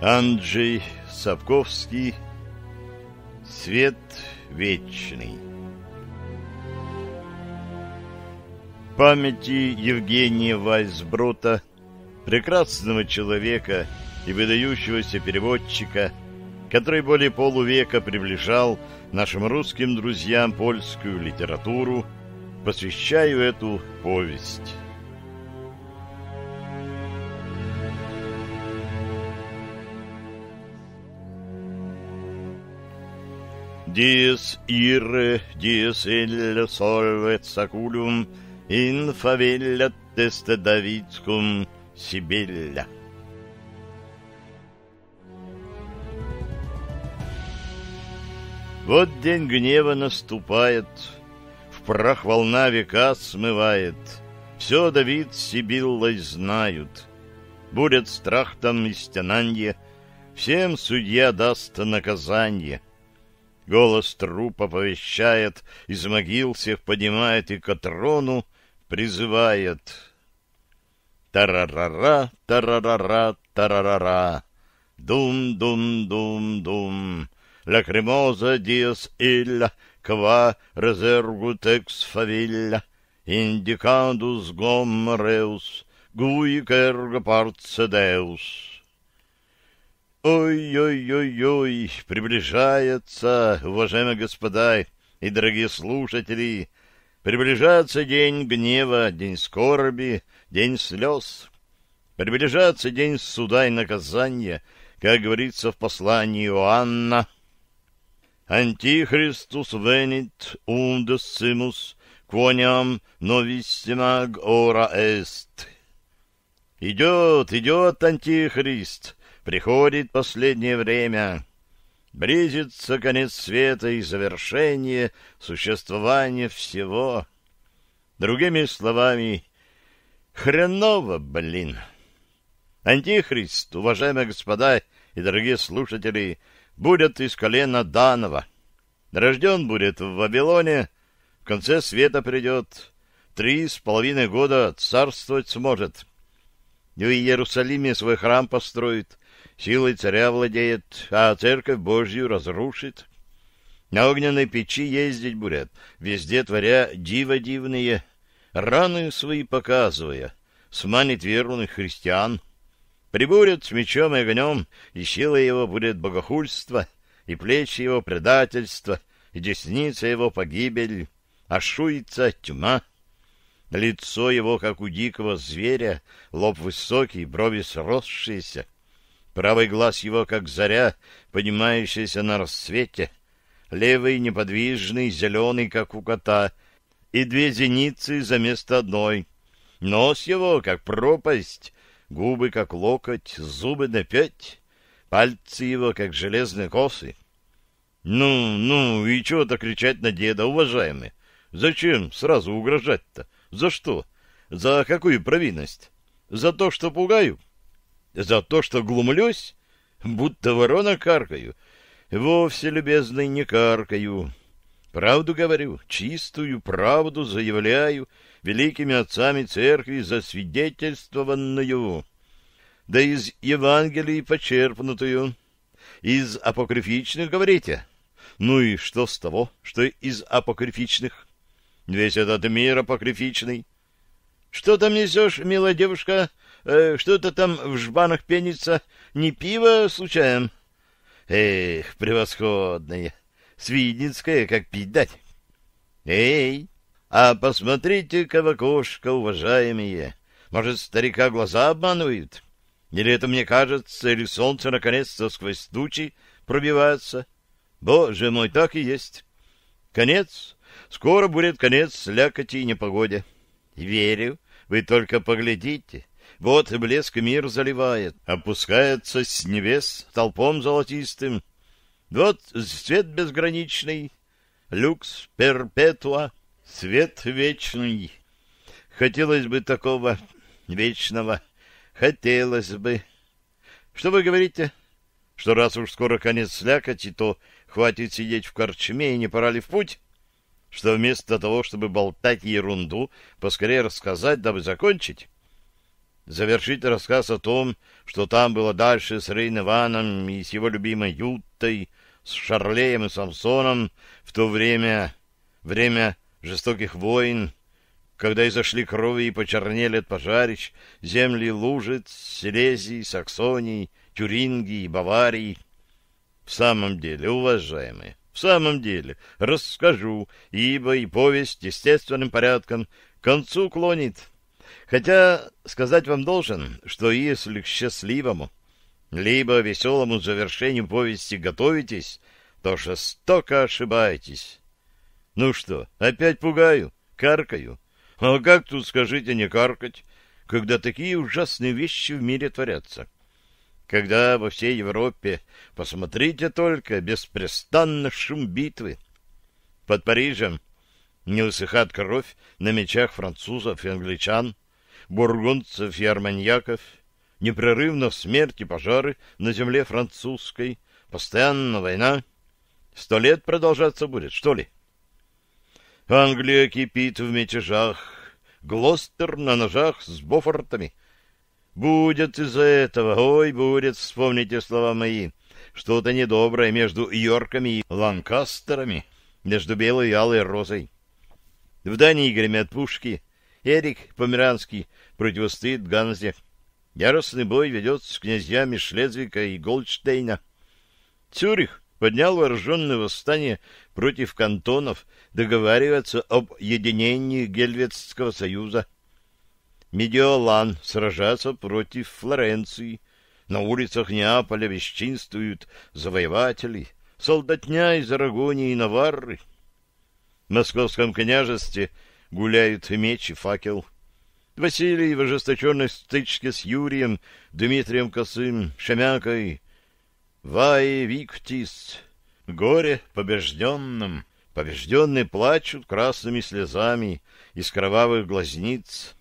Анджей Сапковский «Свет вечный» Памяти Евгения Вайсбрута, прекрасного человека и выдающегося переводчика, который более полувека приближал нашим русским друзьям польскую литературу, посвящаю эту повесть. Dies ire, dies ille solvet saculum, in favellat teste Davidscum Вот день гнева наступает, в прах волна века смывает, все Давид с Сибиллой знают. Будет страх там и стенанье, всем судья даст наказание. Голос трупа повещает, из могил всех поднимает и к трону призывает. Тарарара, тарарара, тарарара. Дум-дум-дум-дум. La cremosa dies illa, qua resergut ex favilla, indicandus gom reus, gui Ой-ой-ой-ой, приближается, уважаемые господа и дорогие слушатели, приближается день гнева, день скорби, день слез. Приближается день суда и наказания, как говорится в послании Иоанна. Антихристус венит ундесцимус quoniam novissima ora est. Идет, идет антихрист, Приходит последнее время. Близится конец света и завершение существования всего. Другими словами, хреново, блин. Антихрист, уважаемые господа и дорогие слушатели, будет из колена Данова. Рожден будет в Вавилоне, в конце света придет, три с половиной года царствовать сможет. Ну и в Иерусалиме свой храм построит, силой царя владеет, а церковь Божью разрушит. На огненной печи ездить бурят, везде творя диво дивные, раны свои показывая, сманит верных христиан. Прибурят с мечом и огнем, и сила его будет богохульство, и плечи его предательство, и десница его погибель, а шуется тьма. Лицо его, как у дикого зверя, лоб высокий, брови сросшиеся — Правый глаз его, как заря, поднимающаяся на рассвете, левый неподвижный, зеленый, как у кота, и две зеницы за место одной. Нос его, как пропасть, губы, как локоть, зубы на пять, пальцы его, как железные косы. «Ну, ну, и чего-то кричать на деда, уважаемый? Зачем сразу угрожать-то? За что? За какую провинность? За то, что пугаю?» За то, что глумлюсь, будто ворона каркаю. Вовсе, любезный, не каркаю. Правду говорю, чистую правду заявляю великими отцами церкви засвидетельствованную, да из Евангелий почерпнутую. Из апокрифичных, говорите? Ну и что с того, что из апокрифичных? Весь этот мир апокрифичный. Что там несешь, милая девушка? э, что-то там в жбанах пенится. Не пиво, случаем? Эх, превосходное! Свидницкое, как пить дать! Эй, а посмотрите-ка в окошко, уважаемые! Может, старика глаза обманывают? Или это мне кажется, или солнце наконец-то сквозь тучи пробивается? Боже мой, так и есть! Конец! Скоро будет конец слякоти и непогоде. Верю, вы только поглядите. Вот блеск мир заливает, опускается с небес толпом золотистым. Вот свет безграничный, люкс перпетуа, свет вечный. Хотелось бы такого вечного, хотелось бы. Что вы говорите? Что раз уж скоро конец слякоти, то хватит сидеть в корчме и не пора ли в путь? Что вместо того, чтобы болтать ерунду, поскорее рассказать, дабы закончить? завершить рассказ о том, что там было дальше с Рейнованом и с его любимой Юттой, с Шарлеем и Самсоном в то время, время жестоких войн, когда изошли крови и почернели от пожарищ земли Лужиц, Силезии, Саксонии, Тюрингии, Баварии. В самом деле, уважаемые, в самом деле, расскажу, ибо и повесть естественным порядком к концу клонит. Хотя сказать вам должен, что если к счастливому, либо веселому завершению повести готовитесь, то жестоко ошибаетесь. Ну что, опять пугаю, каркаю? А как тут, скажите, не каркать, когда такие ужасные вещи в мире творятся? Когда во всей Европе, посмотрите только, беспрестанно шум битвы. Под Парижем не высыхает кровь на мечах французов и англичан, бургундцев и арманьяков, непрерывно смерть и пожары на земле французской, постоянно война. Сто лет продолжаться будет, что ли? Англия кипит в мятежах, Глостер на ножах с Бофортами. Будет из-за этого, ой, будет, вспомните слова мои, что-то недоброе между Йорками и Ланкастерами, между белой и алой розой. В Дании гремят пушки. Эрик Померанский противостоит Ганзе. Яростный бой ведет с князьями Шлезвика и Голдштейна. Цюрих поднял вооруженное восстание против кантонов, договариваться об единении Гельветского союза. Медиолан сражаться против Флоренции. На улицах Неаполя бесчинствуют завоеватели, солдатня из Арагонии и Наварры московском княжестве гуляют меч и факел. Василий в ожесточенной стычке с Юрием, Дмитрием Косым, Шемякой. Вае виктис. Горе побежденным. Побежденные плачут красными слезами из кровавых глазниц.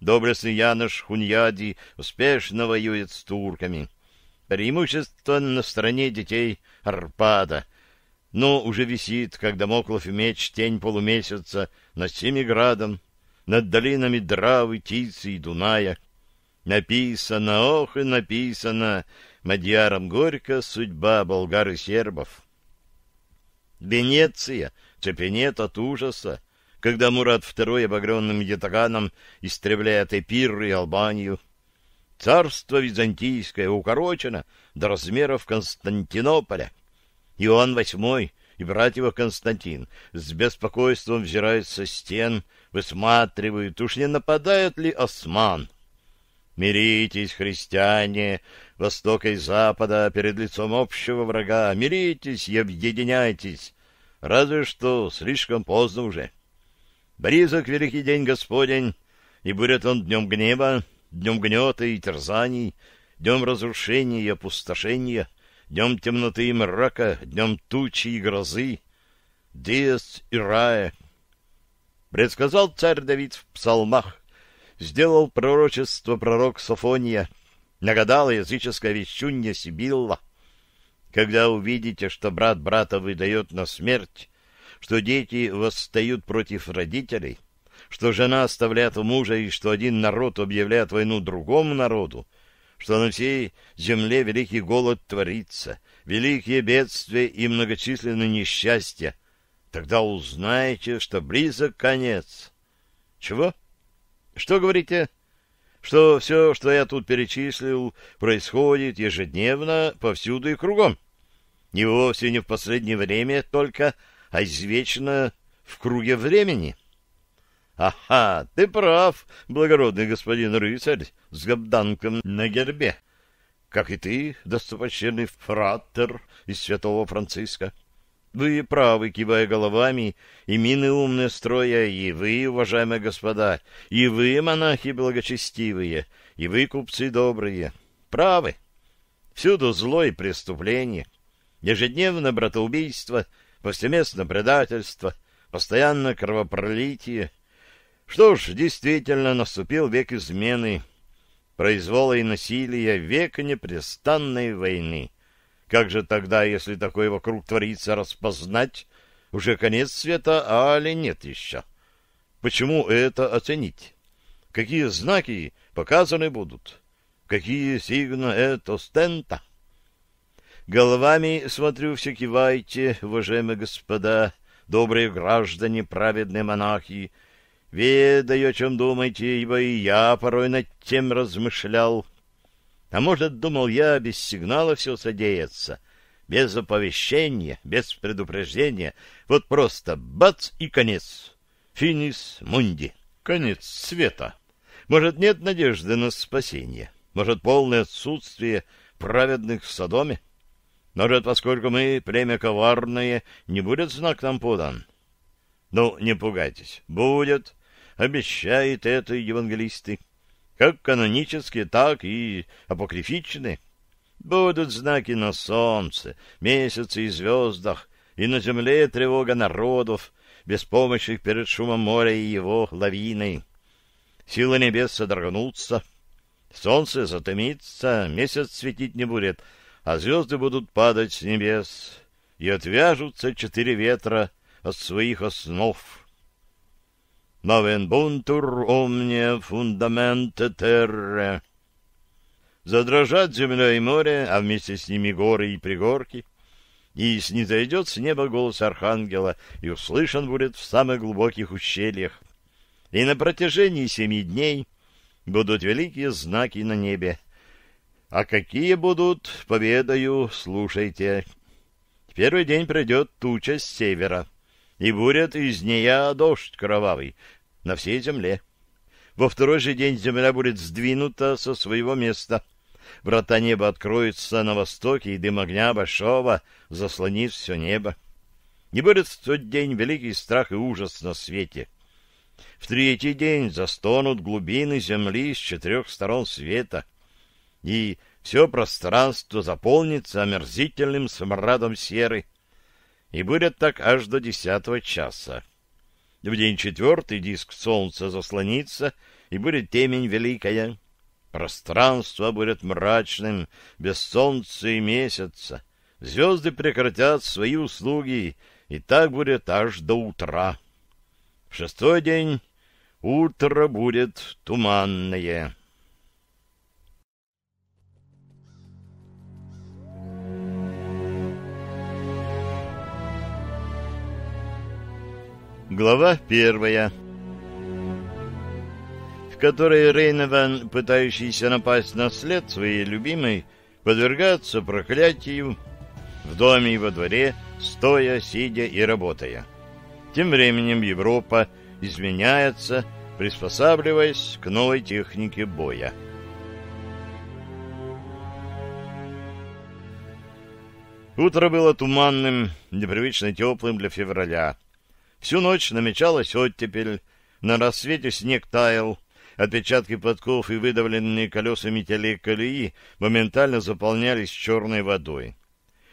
Доблестный Янош Хуньяди успешно воюет с турками. Преимущество на стороне детей Арпада — но уже висит, как домоклов меч, тень полумесяца над Семиградом, над долинами Дравы, Тицы и Дуная. Написано, ох и написано, Мадьяром горько судьба болгар и сербов. Венеция цепенет от ужаса, когда Мурат II обогренным ятаганом истребляет Эпир и Албанию. Царство Византийское укорочено до размеров Константинополя — Иоанн VIII и брат его Константин с беспокойством взирают со стен, высматривают, уж не нападает ли осман. Миритесь, христиане, востока и запада, перед лицом общего врага, миритесь и объединяйтесь, разве что слишком поздно уже. Близок великий день Господень, и будет он днем гнева, днем гнета и терзаний, днем разрушения и опустошения — днем темноты и мрака, днем тучи и грозы, диес и рая. Предсказал царь Давид в псалмах, сделал пророчество пророк Софония, нагадала языческая вещунья Сибилла. Когда увидите, что брат брата выдает на смерть, что дети восстают против родителей, что жена оставляет мужа и что один народ объявляет войну другому народу, что на всей земле великий голод творится, великие бедствия и многочисленные несчастья, тогда узнаете, что близок конец. Чего? Что говорите? Что все, что я тут перечислил, происходит ежедневно, повсюду и кругом. И вовсе не в последнее время только, а извечно в круге времени. — Ага, ты прав, благородный господин рыцарь с габданком на гербе. Как и ты, достопочтенный фраттер из святого Франциска. Вы правы, кивая головами, и мины умные строя, и вы, уважаемые господа, и вы, монахи благочестивые, и вы, купцы добрые. Правы. Всюду зло и преступление. Ежедневно братоубийство, повсеместно предательство, постоянно кровопролитие. Что ж, действительно, наступил век измены, произвола и насилия, век непрестанной войны. Как же тогда, если такое вокруг творится, распознать? Уже конец света, а ли нет еще? Почему это оценить? Какие знаки показаны будут? Какие сигна это стента? Головами, смотрю, все кивайте, уважаемые господа, добрые граждане, праведные монахи, Ведаю, о чем думаете, ибо и я порой над тем размышлял. А может, думал я, без сигнала все содеется, без оповещения, без предупреждения. Вот просто бац и конец. Финис мунди. Конец света. Может, нет надежды на спасение. Может, полное отсутствие праведных в Содоме. Может, поскольку мы племя коварное, не будет знак нам подан. Ну, не пугайтесь. Будет обещает это евангелисты, как канонические, так и апокрифичные. Будут знаки на солнце, месяце и звездах, и на земле тревога народов, без помощи перед шумом моря и его лавиной. Силы небес содрогнутся, солнце затомится, месяц светить не будет, а звезды будут падать с небес, и отвяжутся четыре ветра от своих основ». Новенбунтур омне фундаменте терре. Задрожат земля и море, а вместе с ними горы и пригорки. И снизойдет с неба голос архангела, и услышан будет в самых глубоких ущельях. И на протяжении семи дней будут великие знаки на небе. А какие будут, поведаю, слушайте. В первый день придет туча с севера, и будет из нея дождь кровавый, на всей земле. Во второй же день земля будет сдвинута со своего места. Врата неба откроются на востоке, и дым огня большого заслонит все небо. Не будет в тот день великий страх и ужас на свете. В третий день застонут глубины земли с четырех сторон света, и все пространство заполнится омерзительным смрадом серы, и будет так аж до десятого часа. В день четвертый диск солнца заслонится, и будет темень великая. Пространство будет мрачным, без солнца и месяца. Звезды прекратят свои услуги, и так будет аж до утра. В шестой день утро будет туманное. Глава первая В которой Рейнован, пытающийся напасть на след своей любимой, подвергается проклятию в доме и во дворе, стоя, сидя и работая. Тем временем Европа изменяется, приспосабливаясь к новой технике боя. Утро было туманным, непривычно теплым для февраля. Всю ночь намечалась оттепель. На рассвете снег таял. Отпечатки подков и выдавленные колесами телег колеи моментально заполнялись черной водой.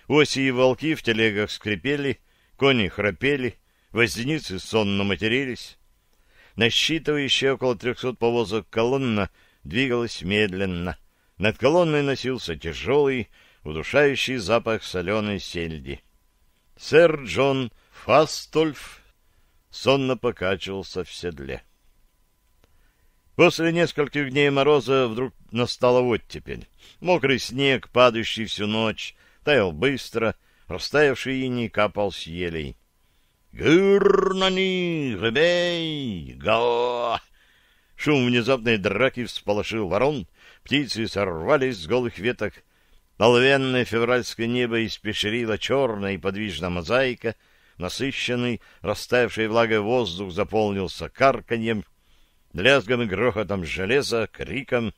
Оси и волки в телегах скрипели, кони храпели, возницы сонно матерились. Насчитывающая около трехсот повозок колонна двигалась медленно. Над колонной носился тяжелый, удушающий запах соленой сельди. Сэр Джон Фастольф сонно покачивался в седле. После нескольких дней мороза вдруг настала оттепель. Мокрый снег, падающий всю ночь, таял быстро, растаявший иней капал с елей. «Гыр на них! Рыбей! Га!» Шум внезапной драки всполошил ворон, птицы сорвались с голых веток. Полвенное февральское небо испещрило черная и подвижная мозаика — насыщенный, растаявший влагой воздух заполнился карканьем, лязгом и грохотом железа, криком.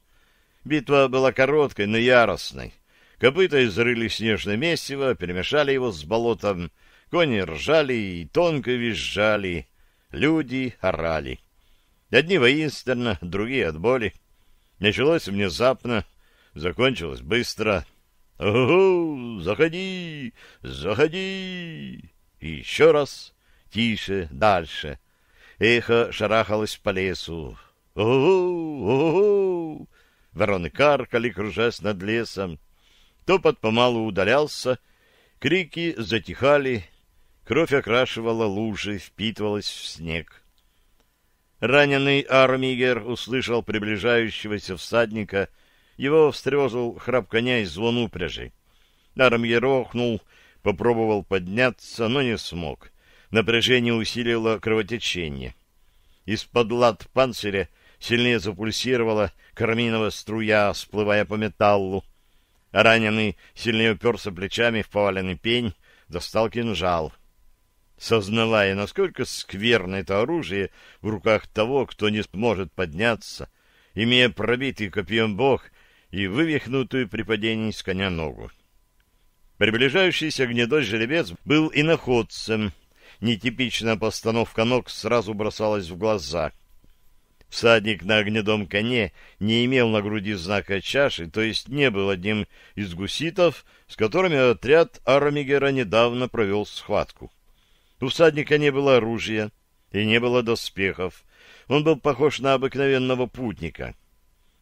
Битва была короткой, но яростной. Копыта изрыли снежное месиво, перемешали его с болотом, кони ржали и тонко визжали, люди орали. Одни воинственно, другие от боли. Началось внезапно, закончилось быстро. «Угу! Заходи! Заходи!» И еще раз, тише, дальше. Эхо шарахалось по лесу. «О-о-о-о-о!» Вороны каркали, кружась над лесом. Топот помалу удалялся, крики затихали, кровь окрашивала лужи, впитывалась в снег. Раненый Армигер услышал приближающегося всадника, его встревожил храп коня и звон упряжи. Армигер охнул, Попробовал подняться, но не смог. Напряжение усилило кровотечение. Из-под лад панциря сильнее запульсировала карминовая струя, всплывая по металлу. Раненый сильнее уперся плечами в поваленный пень, достал кинжал. Сознавая, насколько скверно это оружие в руках того, кто не сможет подняться, имея пробитый копьем бог и вывихнутую при падении с коня ногу. Приближающийся гнедой жеребец был иноходцем. Нетипичная постановка ног сразу бросалась в глаза. Всадник на гнедом коне не имел на груди знака чаши, то есть не был одним из гуситов, с которыми отряд Армигера недавно провел схватку. У всадника не было оружия и не было доспехов. Он был похож на обыкновенного путника —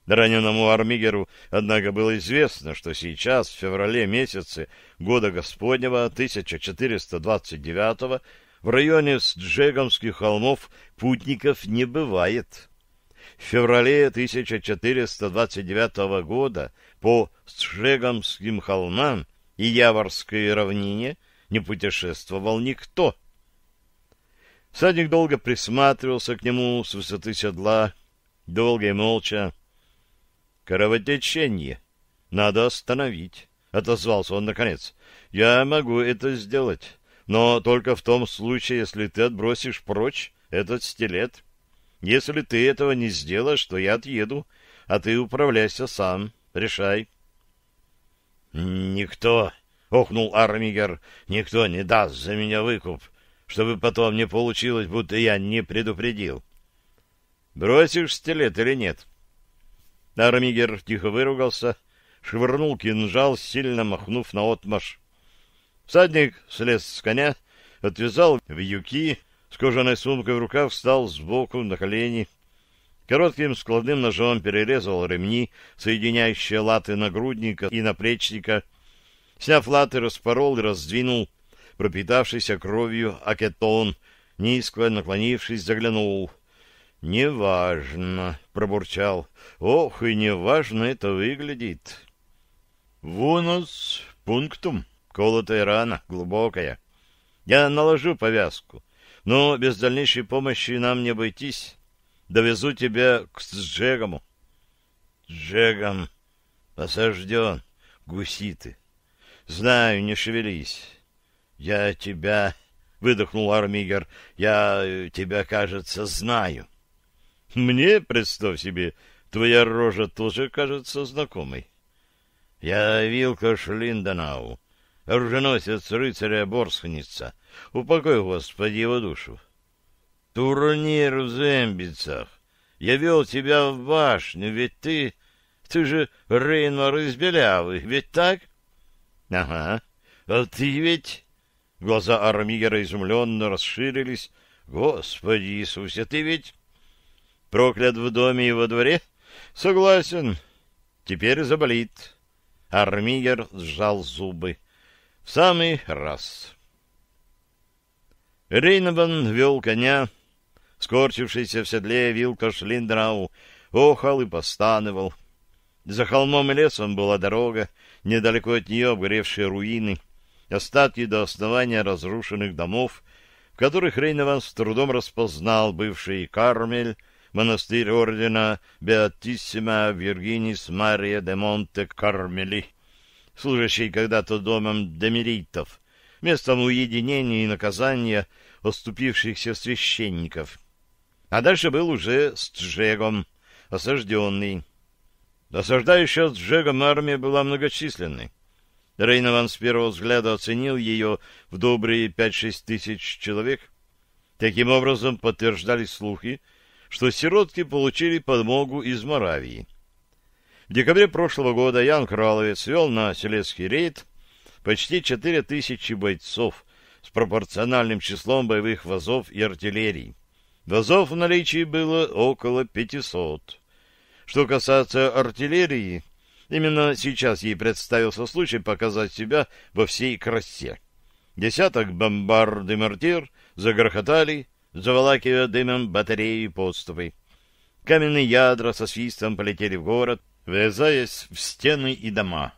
Раненому Армигеру, однако, было известно, что сейчас, в феврале месяце года Господнего 1429 в районе Сджегомских холмов путников не бывает. В феврале 1429 года по Сджегомским холмам и Яворской равнине не путешествовал никто. Садник долго присматривался к нему с высоты седла, долго и молча, «Кровотечение. Надо остановить», — отозвался он наконец. «Я могу это сделать, но только в том случае, если ты отбросишь прочь этот стилет. Если ты этого не сделаешь, то я отъеду, а ты управляйся сам, решай». «Никто», — охнул Армигер, — «никто не даст за меня выкуп, чтобы потом не получилось, будто я не предупредил». «Бросишь стилет или нет?» Армигер тихо выругался, швырнул кинжал, сильно махнув на отмаш. Всадник слез с коня, отвязал вьюки, с кожаной сумкой в руках встал сбоку на колени. Коротким складным ножом перерезал ремни, соединяющие латы нагрудника и наплечника. Сняв латы, распорол и раздвинул пропитавшийся кровью акетон, низко наклонившись, заглянул — «Неважно», — пробурчал. «Ох, и неважно это выглядит». «Вынос пунктум. Колотая рана, глубокая. Я наложу повязку, но без дальнейшей помощи нам не обойтись. Довезу тебя к Джегому». «Джегом осажден, гуситы. Знаю, не шевелись. Я тебя...» — выдохнул Армигер. «Я тебя, кажется, знаю». Мне, представь себе, твоя рожа тоже кажется знакомой. Я Вилка Шлинденау, оруженосец рыцаря Борсхница. Упокой, Господи, его душу. Турнир в Зембицах. Я вел тебя в башню, ведь ты... Ты же Рейнмар из Белявы, ведь так? Ага. А ты ведь... Глаза Армигера изумленно расширились. Господи Иисусе, ты ведь... Проклят в доме и во дворе? Согласен. Теперь заболит. Армигер сжал зубы. В самый раз. Рейнован вел коня, скорчившийся в седле вилка Шлиндрау, охал и постановал. За холмом и лесом была дорога, недалеко от нее обгоревшие руины, остатки до основания разрушенных домов, в которых Рейнован с трудом распознал бывший Кармель, монастырь ордена Беатиссима Виргинис Мария де Монте Кармели, служащий когда-то домом демеритов, местом уединения и наказания оступившихся священников. А дальше был уже с Джегом, осажденный. Осаждающая с Джегом армия была многочисленной. Рейнован с первого взгляда оценил ее в добрые пять-шесть тысяч человек. Таким образом подтверждались слухи, что сиротки получили подмогу из Моравии. В декабре прошлого года Ян Краловец вел на селецкий рейд почти 4000 бойцов с пропорциональным числом боевых вазов и артиллерий. Вазов в наличии было около 500. Что касается артиллерии, именно сейчас ей представился случай показать себя во всей красе. Десяток бомбард и мортир загрохотали, заволакивая дымом батареи и подступы. Каменные ядра со свистом полетели в город, врезаясь в стены и дома.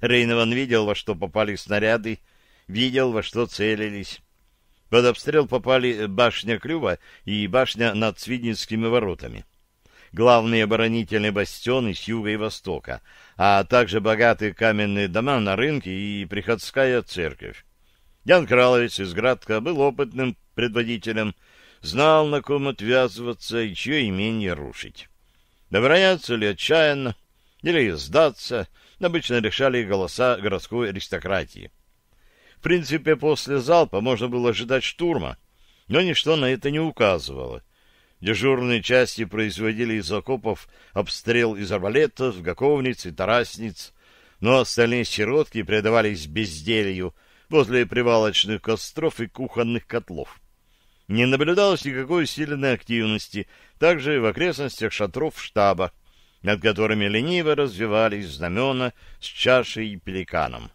Рейнован видел, во что попали снаряды, видел, во что целились. Под обстрел попали башня Клюва и башня над Свидницкими воротами. Главные оборонительные бастионы с юга и востока, а также богатые каменные дома на рынке и приходская церковь. Ян Краловец из Градка был опытным предводителем, знал, на ком отвязываться и чье имение рушить. Доверяться ли отчаянно, или сдаться, обычно решали голоса городской аристократии. В принципе, после залпа можно было ожидать штурма, но ничто на это не указывало. Дежурные части производили из окопов обстрел из арбалетов, гаковниц и тарасниц, но остальные сиротки предавались безделью — возле привалочных костров и кухонных котлов. Не наблюдалось никакой усиленной активности, также в окрестностях шатров штаба, над которыми лениво развивались знамена с чашей и пеликаном.